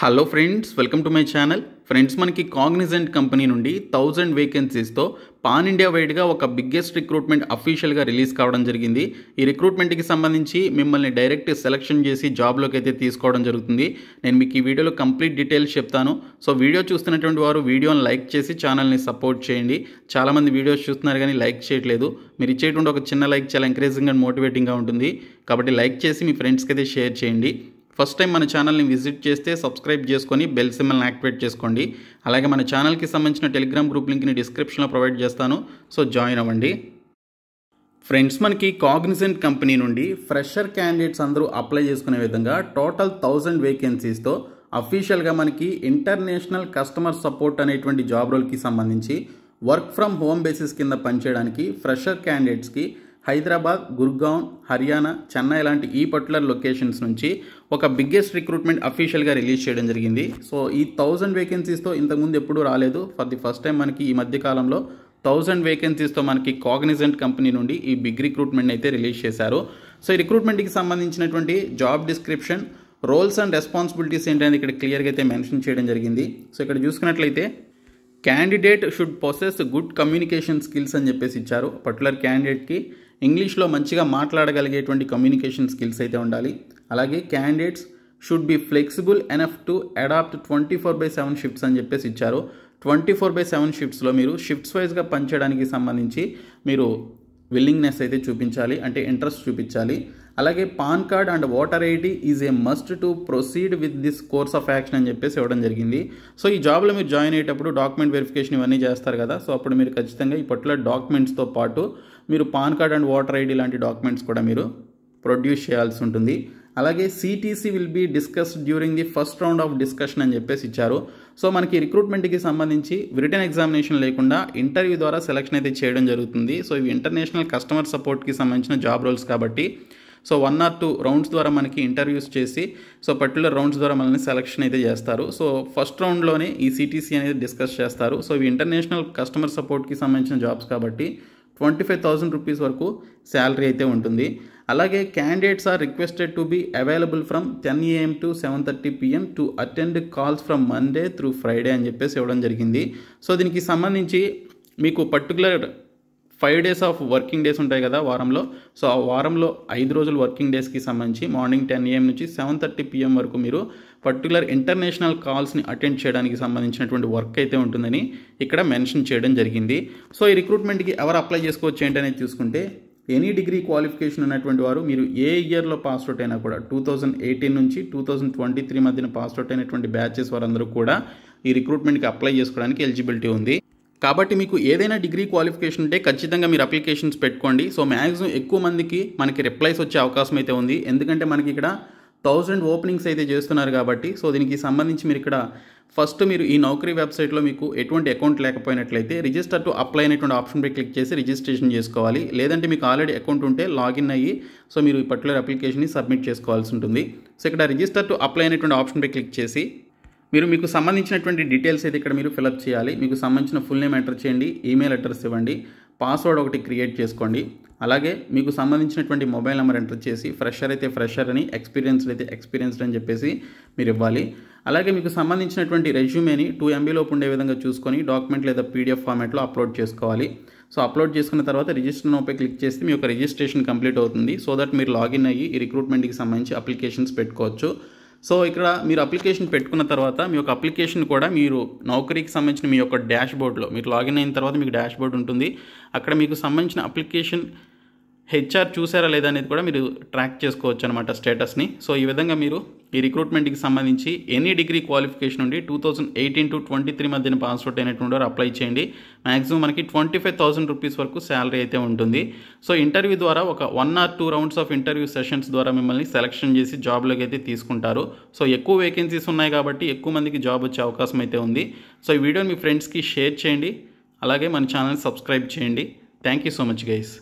hello friends welcome to my channel friends మనకి Cognizant company నుండి thousand వేకెన్సీస్తో pan India వైడ్గా ఒక బిగ్గెస్ట్ రిక్రూట్మెంట్ అఫీషియల్గా రిలీజ్ కావడం జరిగింది ఈ రిక్రూట్మెంట్కి సంబంధించి మిమ్మల్ని డైరెక్ట్ సెలెక్షన్ చేసి జాబ్లోకి అయితే తీసుకోవడం జరుగుతుంది నేను మీకు ఈ వీడియోలో కంప్లీట్ డీటెయిల్స్ చెప్తాను సో వీడియో చూస్తున్నటువంటి వారు వీడియోని లైక్ చేసి ఛానల్ని సపోర్ట్ చేయండి చాలామంది వీడియోస్ చూస్తున్నారు కానీ లైక్ చేయట్లేదు మీరు ఇచ్చేటువంటి ఒక చిన్న లైక్ చాలా ఎంకరేజింగ్ అండ్ మోటివేటింగ్గా ఉంటుంది కాబట్టి లైక్ చేసి మీ ఫ్రెండ్స్కి అయితే షేర్ చేయండి ఫస్ట్ టైం మన ఛానల్ని విజిట్ చేస్తే సబ్స్క్రైబ్ చేసుకొని బెల్ సిమ్మల్ని యాక్టివేట్ చేసుకోండి అలాగే మన ఛానల్కి సంబంధించిన టెలిగ్రామ్ గ్రూప్ లింక్ని డిస్క్రిప్షన్లో ప్రొవైడ్ చేస్తాను సో జాయిన్ అవ్వండి ఫ్రెండ్స్ మనకి కాగ్నిజెంట్ కంపెనీ నుండి ఫ్రెషర్ క్యాండిడేట్స్ అందరూ అప్లై చేసుకునే విధంగా టోటల్ థౌజండ్ వేకెన్సీస్తో అఫీషియల్గా మనకి ఇంటర్నేషనల్ కస్టమర్ సపోర్ట్ అనేటువంటి జాబ్ రోల్కి సంబంధించి వర్క్ ఫ్రమ్ హోమ్ బేసిస్ కింద పనిచేయడానికి ఫ్రెషర్ క్యాండిడేట్స్కి హైదరాబాద్ గుర్గాన్ హర్యానా చెన్నై లాంటి ఈ పర్టికులర్ లొకేషన్స్ నుంచి ఒక బిగ్గెస్ట్ రిక్రూట్మెంట్ అఫీషియల్గా రిలీజ్ చేయడం జరిగింది సో ఈ థౌజండ్ వేకెన్సీస్తో ఇంతకుముందు ఎప్పుడూ రాలేదు ఫర్ ది ఫస్ట్ టైం మనకి ఈ మధ్య కాలంలో థౌజండ్ వేకెన్సీస్తో మనకి కాగ్నిజెంట్ కంపెనీ నుండి ఈ బిగ్ రిక్రూట్మెంట్ అయితే రిలీజ్ చేశారు సో ఈ రిక్రూట్మెంట్కి సంబంధించినటువంటి job description roles and responsibilities ఏంటనేది ఇక్కడ క్లియర్గా అయితే మెన్షన్ చేయడం జరిగింది సో ఇక్కడ చూసుకున్నట్లయితే candidate should possess good communication skills అని చెప్పేసి ఇచ్చారు పర్టికులర్ క్యాండిడేట్కి ఇంగ్లీష్లో మంచిగా మాట్లాడగలిగేటువంటి కమ్యూనికేషన్ స్కిల్స్ అయితే ఉండాలి అలాగే candidates should be flexible enough to adapt twenty four by seven shifts అని చెప్పేసి ఇచ్చారు ట్వంటీ ఫోర్ బై సెవెన్ షిఫ్ట్స్లో మీరు షిఫ్ట్స్ వైజ్గా పనిచేయడానికి సంబంధించి మీరు విల్లింగ్నెస్ అయితే చూపించాలి అంటే ఇంట్రెస్ట్ చూపించాలి అలాగే PAN card and voter ID is a must to proceed with this course of action అని చెప్పేసి ఇవ్వడం జరిగింది సో ఈ జాబ్లో మీరు జాయిన్ అయ్యేటప్పుడు డాక్యుమెంట్ వెరిఫికేషన్ ఇవన్నీ చేస్తారు కదా సో అప్పుడు మీరు ఖచ్చితంగా ఈ పర్టికులర్ డాక్యుమెంట్స్తో పాటు మీరు PAN card and voter ID లాంటి డాక్యుమెంట్స్ కూడా మీరు ప్రొడ్యూస్ చేయాల్సి ఉంటుంది అలాగే CTC will be discussed during the first round of discussion అని చెప్పేసి ఇచ్చారు సో మనకి రిక్రూట్మెంట్కి సంబంధించి రిటర్న్ ఎగ్జామినేషన్ లేకుండా ఇంటర్వ్యూ ద్వారా సెలెక్షన్ అయితే చేయడం జరుగుతుంది సో ఇవి ఇంటర్నేషనల్ కస్టమర్ సపోర్ట్కి సంబంధించిన జాబ్ రోల్స్ కాబట్టి so one or two rounds ద్వారా మనకి ఇంటర్వ్యూస్ చేసి సో పర్టికులర్ రౌండ్స్ ద్వారా మనల్ని సెలక్షన్ అయితే చేస్తారు సో ఫస్ట్ రౌండ్లోనే ఈ సిటీసీ అనేది డిస్కస్ చేస్తారు సో ఇవి ఇంటర్నేషనల్ కస్టమర్ సపోర్ట్కి సంబంధించిన జాబ్స్ కాబట్టి ట్వంటీ ఫైవ్ థౌసండ్ రూపీస్ వరకు శాలరీ అయితే ఉంటుంది అలాగే candidates are requested to be available from ten AM to seven thirty PM to attend calls from Monday through Friday అని చెప్పేసి ఇవ్వడం జరిగింది సో దీనికి సంబంధించి మీకు particular five days of working days ఉంటాయి కదా వారంలో సో ఆ వారంలో ఐదు రోజులు వర్కింగ్ డేస్కి సంబంధించి మార్నింగ్ టెన్ ఏఎం నుంచి సెవెన్ థర్టీ పిఎం వరకు మీరు పర్టికులర్ ఇంటర్నేషనల్ కాల్స్ని అటెండ్ చేయడానికి సంబంధించినటువంటి వర్క్ అయితే ఉంటుందని ఇక్కడ మెన్షన్ చేయడం జరిగింది సో ఈ రిక్రూట్మెంట్కి ఎవరు అప్లై చేసుకోవచ్చు ఏంటనేది చూసుకుంటే ఎనీ డిగ్రీ క్వాలిఫికేషన్ ఉన్నటువంటి వారు మీరు ఏ ఇయర్లో పాస్ అవుట్ అయినా కూడా టూ థౌజండ్ ఎయిటీన్ నుంచి టూ థౌజండ్ ట్వంటీ త్రీ మధ్యన పాస్ అవుట్ అయినటువంటి బ్యాచెస్ వారందరూ కూడా ఈ రిక్రూట్మెంట్కి అప్లై చేసుకోవడానికి ఎలిజిబిలిటీ ఉంది కాబట్టి మీకు ఏదైనా డిగ్రీ క్వాలిఫికేషన్ ఉంటే ఖచ్చితంగా మీరు అప్లికేషన్స్ పెట్టుకోండి సో మ్యాక్సిమం ఎక్కువ మందికి మనకి రిప్లైస్ వచ్చే అవకాశం అయితే ఉంది ఎందుకంటే మనకి ఇక్కడ థౌజండ్ ఓపెనింగ్స్ అయితే చేస్తున్నారు కాబట్టి సో దీనికి సంబంధించి మీరు ఇక్కడ ఫస్ట్ మీరు ఈ నౌకరీ వెబ్సైట్లో మీకు ఎటువంటి అకౌంట్ లేకపోయినట్లయితే రిజిస్టర్ టు అప్లై అనేటువంటి ఆప్షన్పై క్లిక్ చేసి రిజిస్ట్రేషన్ చేసుకోవాలి లేదంటే మీకు ఆల్రెడీ అకౌంట్ ఉంటే లాగిన్ అయ్యి సో మీరు ఈ పర్టికులర్ అప్లికేషన్ని సబ్మిట్ చేసుకోవాల్సి ఉంటుంది సో ఇక్కడ రిజిస్టర్ టు అప్లై అనేటువంటి ఆప్షన్పై క్లిక్ చేసి మీరు మీకు సంబంధించినటువంటి డీటెయిల్స్ అయితే ఇక్కడ మీరు ఫిలప్ చేయాలి మీకు సంబంధించిన ఫుల్ నేమ్ ఎంటర్ చేయండి ఈమెయిల్ అడ్రస్ ఇవ్వండి పాస్వర్డ్ ఒకటి క్రియేట్ చేసుకోండి అలాగే మీకు సంబంధించినటువంటి మొబైల్ నెంబర్ ఎంటర్ చేసి ఫ్రెషర్ అయితే ఫ్రెషర్ అని ఎక్స్పీరియన్స్డ్ అయితే ఎక్స్పీరియన్స్డ్ అని చెప్పేసి మీరు ఇవ్వాలి అలాగే మీకు సంబంధించినటువంటి రెజ్యూమేని టూ ఎంబీలోపు ఉండే విధంగా చూసుకొని డాక్యుమెంట్ లేదా పీడిఎఫ్ ఫార్మాట్లో అప్లోడ్ చేసుకోవాలి సో అప్లోడ్ చేసుకున్న తర్వాత రిజిస్టర్ నోపై క్లిక్ చేస్తే మీ యొక్క రిజిస్ట్రేషన్ కంప్లీట్ అవుతుంది సో దట్ మీరు లాగిన్ అయ్యి ఈ రిక్రూట్మెంట్కి సంబంధించి అప్లికేషన్స్ పెట్టుకోవచ్చు సో ఇక్కడ మీరు అప్లికేషన్ పెట్టుకున్న తర్వాత మీ యొక్క అప్లికేషన్ కూడా మీరు నౌకరీకి సంబంధించిన మీ యొక్క డాష్ బోర్డ్లో మీరు లాగిన్ అయిన తర్వాత మీకు డాష్ బోర్డ్ ఉంటుంది అక్కడ మీకు సంబంధించిన అప్లికేషన్ హెచ్ఆర్ చూసారా లేదా అనేది కూడా మీరు ట్రాక్ చేసుకోవచ్చు అనమాట స్టేటస్ని సో ఈ విధంగా మీరు ఈ రిక్రూట్మెంట్కి సంబంధించి ఎనీ డిగ్రీ క్వాలిఫికేషన్ ఉండి two thousand eighteen to twenty three మధ్యన పాస్ అయినటువంటి వారు అప్లై చేయండి మ్యాక్సిమం మనకి ట్వంటీ ఫైవ్ థౌసండ్ రూపీస్ వరకు శాలరీ అయితే ఉంటుంది సో ఇంటర్వ్యూ ద్వారా ఒక one or two rounds of interview sessions ద్వారా మిమ్మల్ని సెలక్షన్ చేసి జాబ్లోకి అయితే తీసుకుంటారు సో ఎక్కువ వేకెన్సీస్ ఉన్నాయి కాబట్టి ఎక్కువ మందికి జాబ్ వచ్చే అవకాశం అయితే ఉంది సో ఈ వీడియోని మీ ఫ్రెండ్స్కి షేర్ చేయండి అలాగే మన ఛానల్ని సబ్స్క్రైబ్ చేయండి thank you so much guys